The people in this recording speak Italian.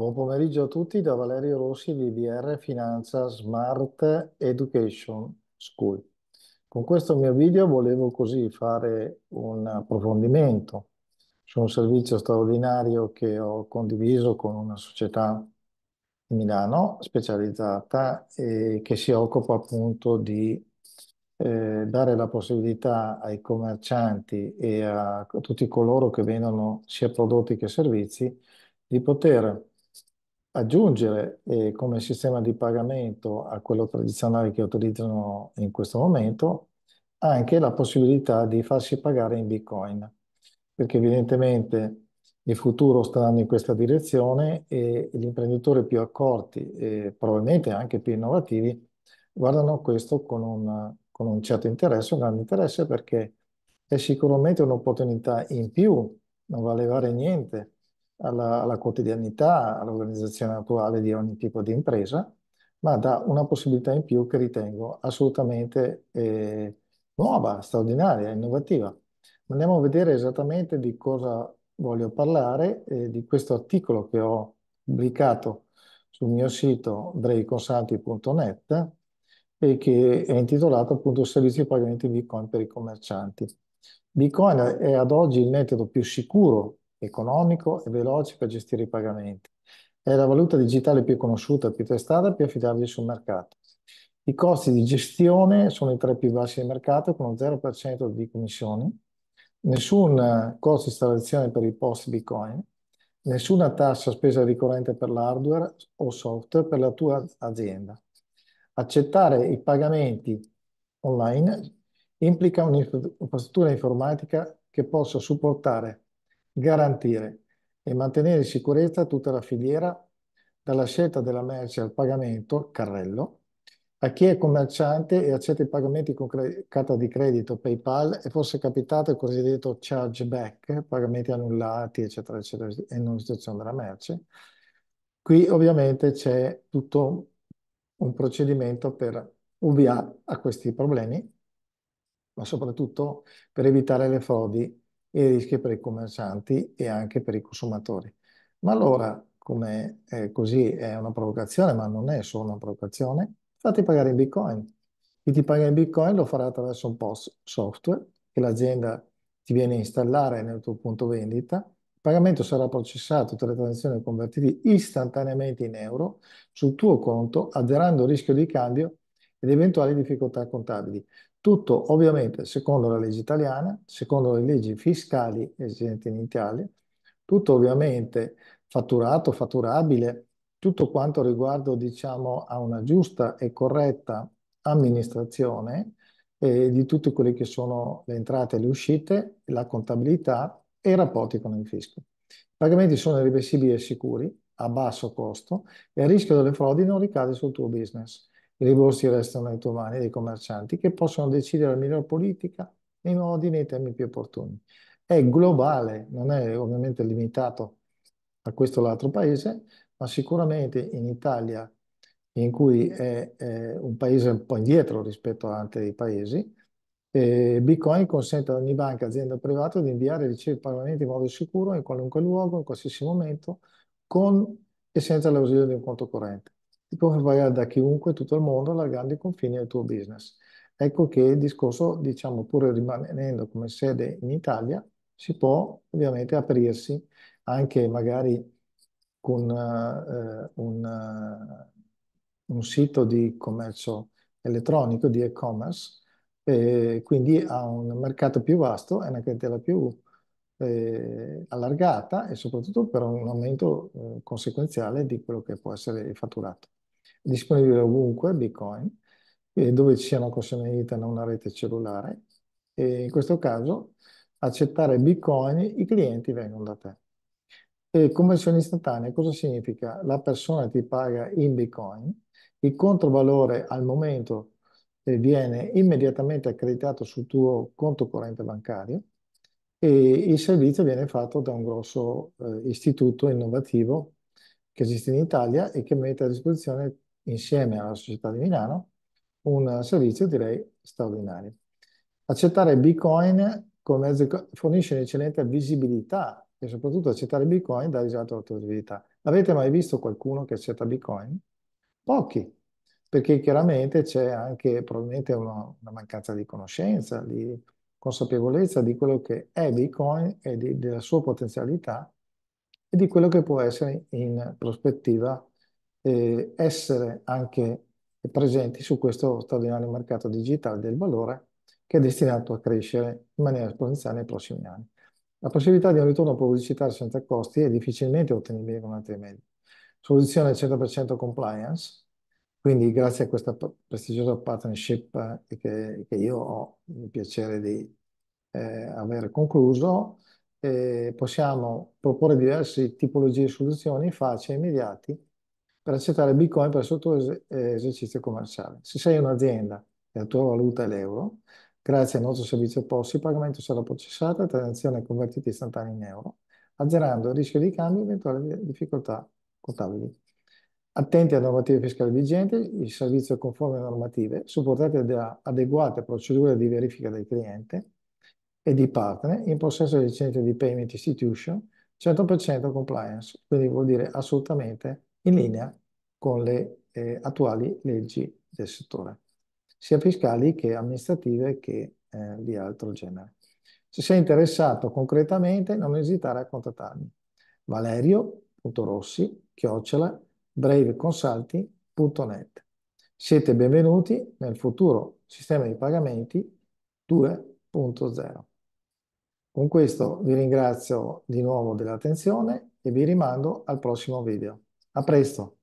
Buon pomeriggio a tutti da Valerio Rossi di DR Finanza Smart Education School. Con questo mio video volevo così fare un approfondimento su un servizio straordinario che ho condiviso con una società di Milano specializzata e che si occupa appunto di eh, dare la possibilità ai commercianti e a tutti coloro che vendono sia prodotti che servizi di poter aggiungere eh, come sistema di pagamento a quello tradizionale che utilizzano in questo momento anche la possibilità di farsi pagare in Bitcoin, perché evidentemente il futuro sta andando in questa direzione e gli imprenditori più accorti e probabilmente anche più innovativi guardano questo con un, con un certo interesse, un grande interesse perché è sicuramente un'opportunità in più, non va a niente alla, alla quotidianità, all'organizzazione attuale di ogni tipo di impresa, ma dà una possibilità in più che ritengo assolutamente eh, nuova, straordinaria, innovativa. Andiamo a vedere esattamente di cosa voglio parlare, eh, di questo articolo che ho pubblicato sul mio sito dreiconsulti.net e che è intitolato appunto Servizi di pagamento in Bitcoin per i commercianti. Bitcoin è ad oggi il metodo più sicuro economico e veloce per gestire i pagamenti. È la valuta digitale più conosciuta, più testata e più affidabile sul mercato. I costi di gestione sono i tre più bassi del mercato con lo 0% di commissioni, nessun eh, costo di installazione per i post Bitcoin, nessuna tassa spesa ricorrente per l'hardware o software per la tua azienda. Accettare i pagamenti online implica un'infrastruttura informatica che possa supportare garantire e mantenere in sicurezza tutta la filiera, dalla scelta della merce al pagamento, carrello, a chi è commerciante e accetta i pagamenti con carta di credito, PayPal e fosse capitato il cosiddetto chargeback, pagamenti annullati, eccetera, eccetera, e non restituzione della merce. Qui ovviamente c'è tutto un procedimento per ovviare a questi problemi, ma soprattutto per evitare le frodi e rischi per i commercianti e anche per i consumatori. Ma allora, come eh, così è una provocazione, ma non è solo una provocazione, fatti pagare in Bitcoin. Chi ti paga in Bitcoin lo farà attraverso un post software che l'azienda ti viene a installare nel tuo punto vendita. Il pagamento sarà processato, tutte le transazioni convertite istantaneamente in euro sul tuo conto, azzerando il rischio di cambio ed eventuali difficoltà contabili. Tutto ovviamente secondo la legge italiana, secondo le leggi fiscali esistenti in Italia, tutto ovviamente fatturato, fatturabile, tutto quanto riguardo diciamo, a una giusta e corretta amministrazione eh, di tutte quelle che sono le entrate e le uscite, la contabilità e i rapporti con il fisco. I pagamenti sono irreversibili e sicuri, a basso costo e il rischio delle frodi non ricade sul tuo business. I rimborsi restano nelle tue mani dei commercianti che possono decidere la migliore politica nei modi e nei tempi più opportuni. È globale, non è ovviamente limitato a questo o l'altro paese, ma sicuramente in Italia, in cui è, è un paese un po' indietro rispetto ad altri paesi, eh, Bitcoin consente ad ogni banca, azienda privata di inviare e ricevere pagamenti in modo sicuro in qualunque luogo, in qualsiasi momento, con e senza l'ausilio di un conto corrente ti può far pagare da chiunque, tutto il mondo, allargando i confini del tuo business. Ecco che il discorso, diciamo, pur rimanendo come sede in Italia, si può ovviamente aprirsi anche magari con eh, un, eh, un, sito di commercio elettronico, di e-commerce, eh, quindi ha un mercato più vasto e una clientela più eh, allargata e soprattutto per un aumento eh, conseguenziale di quello che può essere il fatturato disponibile ovunque, Bitcoin, eh, dove ci sia una connessione interna una rete cellulare. E in questo caso, accettare Bitcoin, i clienti vengono da te. E conversione istantanea, cosa significa? La persona ti paga in Bitcoin, il controvalore al momento eh, viene immediatamente accreditato sul tuo conto corrente bancario e il servizio viene fatto da un grosso eh, istituto innovativo che esiste in Italia e che mette a disposizione insieme alla Società di Milano un servizio direi straordinario. Accettare Bitcoin fornisce un'eccellente visibilità e soprattutto accettare Bitcoin dà risalto alla tua visibilità. Avete mai visto qualcuno che accetta Bitcoin? Pochi, perché chiaramente c'è anche probabilmente una, una, mancanza di conoscenza, di consapevolezza di quello che è Bitcoin e di, della sua potenzialità e di quello che può essere in prospettiva eh, essere anche presenti su questo straordinario mercato digitale del valore che è destinato a crescere in maniera esponenziale nei prossimi anni. La possibilità di un ritorno pubblicitario senza costi è difficilmente ottenibile con altri mezzi. Soluzione 100% compliance, quindi grazie a questa prestigiosa partnership eh, che, che io ho il piacere di eh, aver concluso, eh, possiamo proporre diverse tipologie di soluzioni facili e immediati per accettare Bitcoin per il suo eh, esercizio commerciale. Se sei un'azienda e la tua valuta è l'euro, grazie al nostro servizio POS il pagamento sarà processato e la transazione è convertita istantanea in euro, azzerando il rischio di cambio e eventuali difficoltà contabili. Attenti alle normative fiscali vigenti, il servizio è conforme alle normative, supportate da adeguate procedure di verifica del cliente e di partner in possesso di licenze di payment institution 100% compliance, quindi vuol dire assolutamente in linea con le eh, attuali leggi del settore, sia fiscali che amministrative che eh, di altro genere. Se sei interessato concretamente, non esitare a contattarmi. Valerio.rossi, chiocciola, braveconsulting.net. Siete benvenuti nel futuro sistema di pagamenti 2.0. Con questo vi ringrazio di nuovo dell'attenzione e vi rimando al prossimo video. A presto.